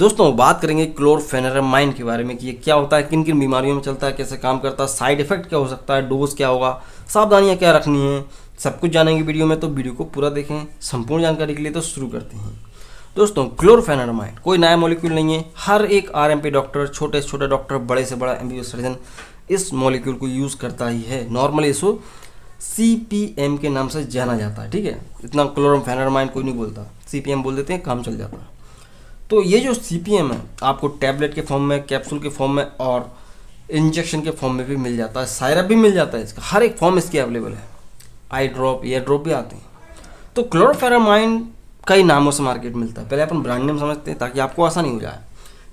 दोस्तों बात करेंगे क्लोरफेनरामाइन के बारे में कि ये क्या होता है किन किन बीमारियों में चलता है कैसे काम करता है साइड इफेक्ट क्या हो सकता है डोज क्या होगा सावधानियाँ क्या रखनी है सब कुछ जानेंगे वीडियो में तो वीडियो को पूरा देखें संपूर्ण जानकारी के लिए तो शुरू करते हैं दोस्तों क्लोरफेनामाइन कोई नया मॉलिक्यूल नहीं है हर एक आरएमपी डॉक्टर छोटे से छोटे डॉक्टर बड़े से बड़ा एमबीबीएस सर्जन इस मॉलिक्यूल को यूज़ करता ही है नॉर्मली इसको सी पी एम के नाम से जाना जाता है ठीक है इतना क्लोरफेनामाइन कोई नहीं बोलता सी पी एम बोल देते हैं काम चल जाता है तो ये जो सी है आपको टैबलेट के फॉर्म में कैप्सूल के फॉर्म में और इंजेक्शन के फॉर्म में भी मिल जाता है सायरप भी मिल जाता है इसका हर एक फॉर्म इसकी अवेलेबल है आई ड्रॉप एयर ड्रॉप भी आते हैं तो क्लोरोफेरामाइन कई नामों से मार्केट मिलता है पहले अपन ब्रांड नेम समझते हैं ताकि आपको आसानी हो जाए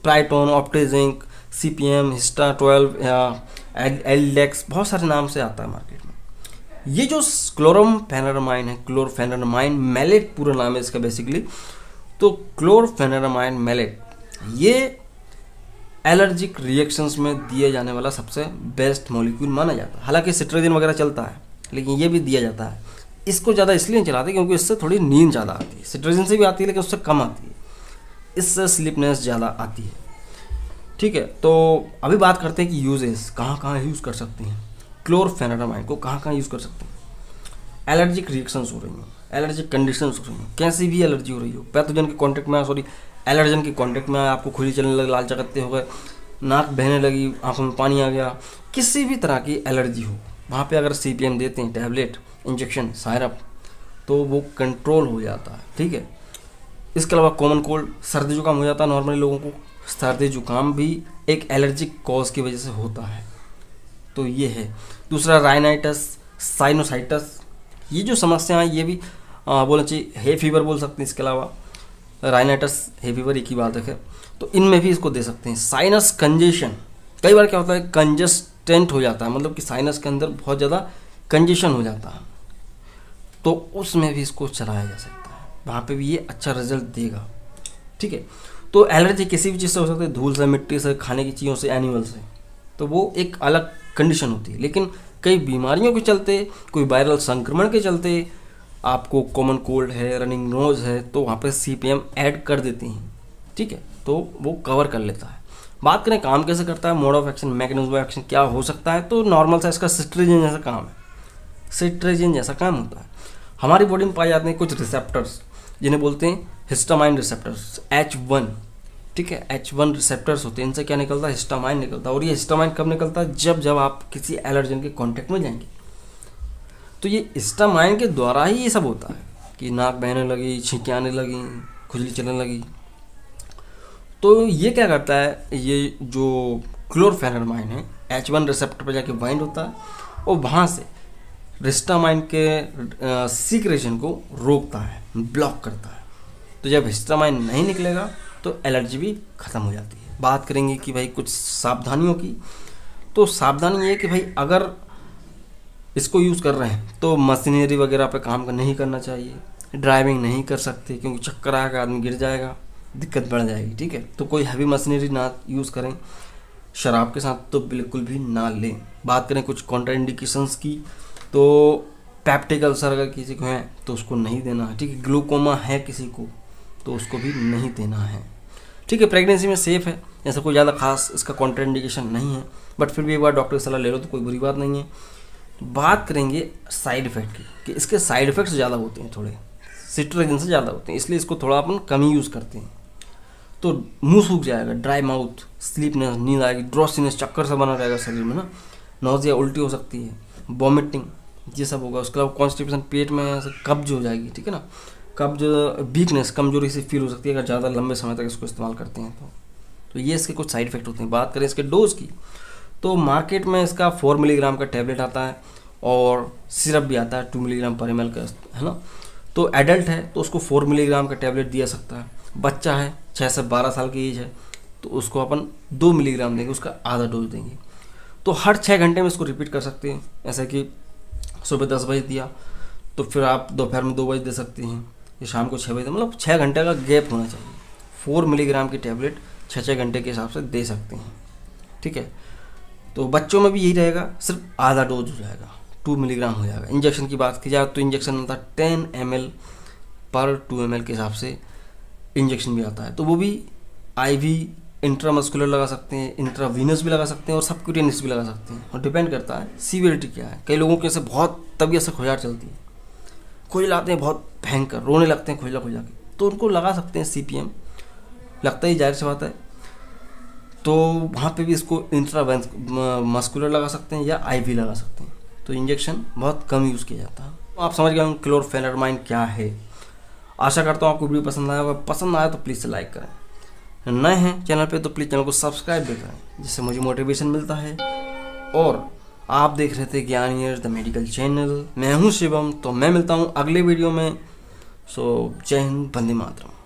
ट्राइटोन ऑप्टेजिंक सी पी एम हिस्टा ट्वेल्व एलडेक्स बहुत सारे नाम से आता है मार्केट में ये जो क्लोरम है क्लोरफेनरमाइन मेलेट पूरा नाम है इसका बेसिकली तो क्लोरफेनरामाइन मेलेट ये एलर्जिक रिएक्शंस में दिए जाने वाला सबसे बेस्ट मॉलिक्यूल माना जाता है हालांकि सिट्रोजिन वगैरह चलता है लेकिन ये भी दिया जाता है इसको ज़्यादा इसलिए चलाते क्योंकि इससे थोड़ी नींद ज़्यादा आती है सिट्रोजिन से भी आती है लेकिन उससे कम आती है इससे स्लीपनेस ज़्यादा आती है ठीक है तो अभी बात करते हैं कि यूजेस कहाँ कहाँ यूज़ कर सकते हैं क्लोरफेनरामाइन को कहाँ कहाँ यूज़ कर सकते हैं एलर्जिक रिएक्शंस हो रही हैं एलर्जिक कंडीशन कैसी भी एलर्जी हो रही हो पैथोजन के कॉन्टेक्ट में सॉरी एलर्जन के कॉन्टेक्ट में आपको खुली चलने लगे लाल चकते हो गए नाक बहने लगी आंखों में पानी आ गया किसी भी तरह की एलर्जी हो वहाँ पे अगर सी पी एम देते हैं टैबलेट इंजेक्शन सायरप तो वो कंट्रोल हो जाता है ठीक है इसके अलावा कॉमन कोल्ड सर्दी जुकाम हो जाता है नॉर्मली लोगों को सर्दी जुकाम भी एक एलर्जिक कॉज की वजह से होता है तो ये है दूसरा राइनाइटस साइनोसाइटस ये जो समस्या है ये भी बोलना चाहिए हे फीवर बोल सकते हैं इसके अलावा राइनाइटस हे फीवर एक ही बात है तो इनमें भी इसको दे सकते हैं साइनस कंजेशन कई बार क्या होता है कंजस्टेंट हो जाता है मतलब कि साइनस के अंदर बहुत ज़्यादा कंजेशन हो जाता है तो उसमें भी इसको चलाया जा सकता है वहाँ पे भी ये अच्छा रिजल्ट देगा ठीक है तो एलर्जी किसी भी चीज़ से हो सकती है धूल से मिट्टी से खाने की चीज़ों से एनिमल से तो वो एक अलग कंडीशन होती है लेकिन कई बीमारियों के चलते कोई वायरल संक्रमण के चलते आपको कॉमन कोल्ड है रनिंग नोज है तो वहाँ पर सी पी एम ऐड कर देते हैं ठीक है तो वो कवर कर लेता है बात करें काम कैसे करता है mode of action mechanism of action क्या हो सकता है तो नॉर्मल सा इसका सिट्रेजन जैसा काम है सिट्रेजन जैसा काम होता है हमारी बॉडी में पाए जाते हैं कुछ रिसेप्टर्स जिन्हें बोलते हैं हिस्टामाइन रिसेप्टर्स एच वन ठीक है एच वन रिसेप्टर्स होते हैं इनसे क्या निकलता है हिस्टामाइन निकलता है और ये हिस्टामाइन कब निकलता है जब जब आप किसी एलर्जन के कांटेक्ट में जाएंगे तो ये हिस्टामाइन के द्वारा ही ये सब होता है कि नाक बहने लगी छींकें आने लगी खुजली चलने लगी तो ये क्या करता है ये जो क्लोरफेनरमाइन है एच वन रिसेप्टर पर जाके बाइंड होता है और वहाँ से रिस्टामाइन के सीक्रेशन को रोकता है ब्लॉक करता है तो जब हिस्टामाइन नहीं निकलेगा तो एलर्जी भी ख़त्म हो जाती है बात करेंगे कि भाई कुछ सावधानियों की तो सावधानी ये कि भाई अगर इसको यूज़ कर रहे हैं तो मशीनरी वगैरह पर काम नहीं करना चाहिए ड्राइविंग नहीं कर सकते क्योंकि चक्कर आएगा आदमी गिर जाएगा दिक्कत बढ़ जाएगी ठीक है तो कोई हैवी मशीनरी ना यूज़ करें शराब के साथ तो बिल्कुल भी ना लें बात करें कुछ कॉन्ट्राइंडिकेशंस की तो पैप्टिक अल्सर अगर किसी को है तो उसको नहीं देना है ठीक है ग्लूकोमा है किसी को तो उसको भी नहीं देना है ठीक है प्रेगनेंसी में सेफ़ है ऐसा कोई ज़्यादा खास इसका कॉन्ट्राइंडेशन नहीं है बट फिर भी एक बार डॉक्टर की सलाह ले लो तो कोई बुरी बात नहीं है तो बात करेंगे साइड इफेक्ट की कि इसके साइड इफेक्ट्स ज़्यादा होते हैं थोड़े सिट्रोजन से ज़्यादा होते हैं इसलिए इसको थोड़ा अपन कम ही यूज़ करते हैं तो मुंह सूख जाएगा ड्राई माउथ स्लीपनेस नींद आएगी ड्रॉसीनेस चक्कर सा बना रहेगा शरीर में ना नोजिया उल्टी हो सकती है वॉमिटिंग ये सब होगा उसके अलावा कॉन्स्टिपेशन पेट में कब्ज हो जाएगी ठीक है ना कब्ज वीकनेस कमजोरी से फील हो सकती है अगर ज़्यादा लंबे समय तक इसको इस्तेमाल करते हैं तो तो ये इसके कुछ साइड इफेक्ट होते हैं बात करें इसके डोज की तो मार्केट में इसका फोर मिलीग्राम का टैबलेट आता है और सिरप भी आता है टू मिलीग्राम पर एम का है ना तो एडल्ट है तो उसको फोर मिलीग्राम का टैबलेट दिया सकता है बच्चा है छः से बारह साल की एज है तो उसको अपन दो मिलीग्राम देंगे उसका आधा डोज देंगे तो हर छः घंटे में इसको रिपीट कर सकते हैं ऐसे कि सुबह दस बजे दिया तो फिर आप दोपहर में दो बजे दे सकते हैं ये शाम को छः बजे मतलब छः घंटे का गैप होना चाहिए फोर मिलीग्राम की टैबलेट छः छः घंटे के हिसाब से दे सकते हैं ठीक है तो बच्चों में भी यही रहेगा सिर्फ आधा डोज हो जाएगा टू मिलीग्राम हो जाएगा इंजेक्शन की बात की जाए तो इंजेक्शन आता है टेन एम पर टू एम के हिसाब से इंजेक्शन भी आता है तो वो भी आई वी इंट्रामस्कुलर लगा सकते हैं इंट्रावीनस भी लगा सकते हैं और सबक्यूटेनस भी लगा सकते हैं और डिपेंड करता है सीवियरिटी क्या है कई लोगों के ऐसे बहुत तबीयत से खुजार चलती है कोयला आते हैं बहुत भयंकर रोने लगते हैं कोयला कोयला के तो उनको लगा सकते हैं सी लगता ही जाहिर से बात है तो वहाँ पे भी इसको इंट्रावेंस मस्कुलर लगा सकते हैं या आईवी लगा सकते हैं तो इंजेक्शन बहुत कम यूज़ किया जाता है तो आप समझ गए होंगे क्लोरफेनाडमाइन क्या है आशा करता हूँ आपको वीडियो पसंद आया अगर पसंद आया तो प्लीज़ लाइक करें नए हैं चैनल पे तो प्लीज़ चैनल को सब्सक्राइब भी करें जिससे मुझे मोटिवेशन मिलता है और आप देख रहे थे ज्ञान ईयर द मेडिकल चैनल मैं हूँ शिवम तो मैं मिलता हूँ अगले वीडियो में सो जय हिंद बंदे मातरम